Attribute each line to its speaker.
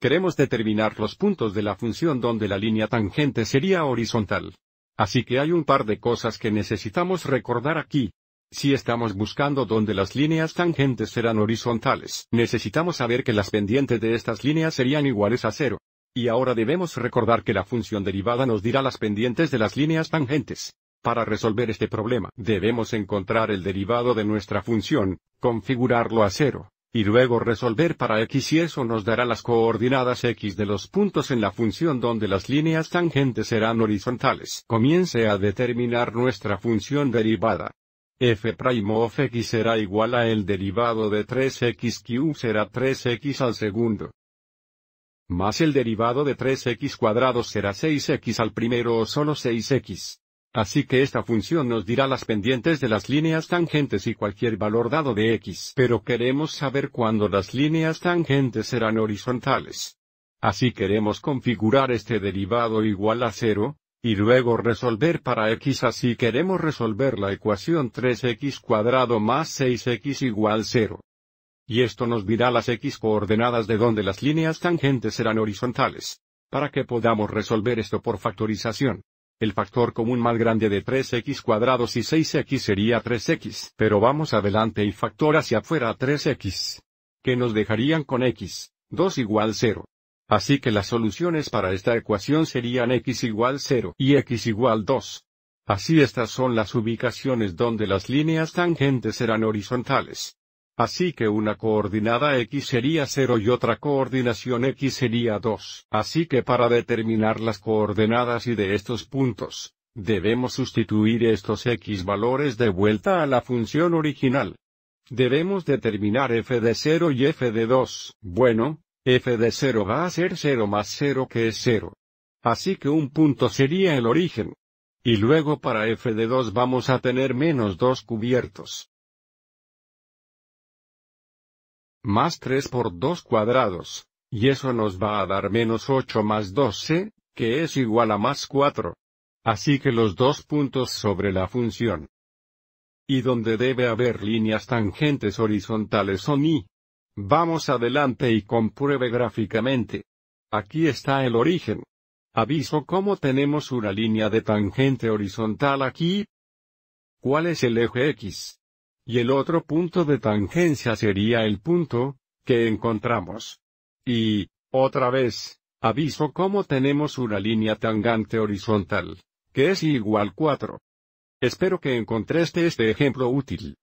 Speaker 1: Queremos determinar los puntos de la función donde la línea tangente sería horizontal. Así que hay un par de cosas que necesitamos recordar aquí. Si estamos buscando donde las líneas tangentes serán horizontales, necesitamos saber que las pendientes de estas líneas serían iguales a cero. Y ahora debemos recordar que la función derivada nos dirá las pendientes de las líneas tangentes. Para resolver este problema, debemos encontrar el derivado de nuestra función, configurarlo a cero, y luego resolver para x y eso nos dará las coordenadas x de los puntos en la función donde las líneas tangentes serán horizontales. Comience a determinar nuestra función derivada. f' of x será igual a el derivado de 3x cube será 3x al segundo. Más el derivado de 3x cuadrado será 6x al primero o solo 6x. Así que esta función nos dirá las pendientes de las líneas tangentes y cualquier valor dado de x. Pero queremos saber cuándo las líneas tangentes serán horizontales. Así queremos configurar este derivado igual a 0, y luego resolver para x así queremos resolver la ecuación 3x cuadrado más 6x igual 0. Y esto nos dirá las x coordenadas de donde las líneas tangentes serán horizontales. Para que podamos resolver esto por factorización. El factor común más grande de 3x cuadrados y 6x sería 3x. Pero vamos adelante y factor hacia afuera 3x. Que nos dejarían con x, 2 igual 0. Así que las soluciones para esta ecuación serían x igual 0 y x igual 2. Así estas son las ubicaciones donde las líneas tangentes serán horizontales. Así que una coordinada x sería 0 y otra coordinación x sería 2. Así que para determinar las coordenadas y de estos puntos, debemos sustituir estos x valores de vuelta a la función original. Debemos determinar f de 0 y f de 2. Bueno, f de 0 va a ser 0 más 0 que es 0. Así que un punto sería el origen. Y luego para f de 2 vamos a tener menos 2 cubiertos. más 3 por 2 cuadrados, y eso nos va a dar menos 8 más 12, que es igual a más 4. Así que los dos puntos sobre la función y donde debe haber líneas tangentes horizontales son y. Vamos adelante y compruebe gráficamente. Aquí está el origen. Aviso cómo tenemos una línea de tangente horizontal aquí. ¿Cuál es el eje X? Y el otro punto de tangencia sería el punto, que encontramos. Y, otra vez, aviso cómo tenemos una línea tangente horizontal, que es igual 4. Espero que encontraste este ejemplo útil.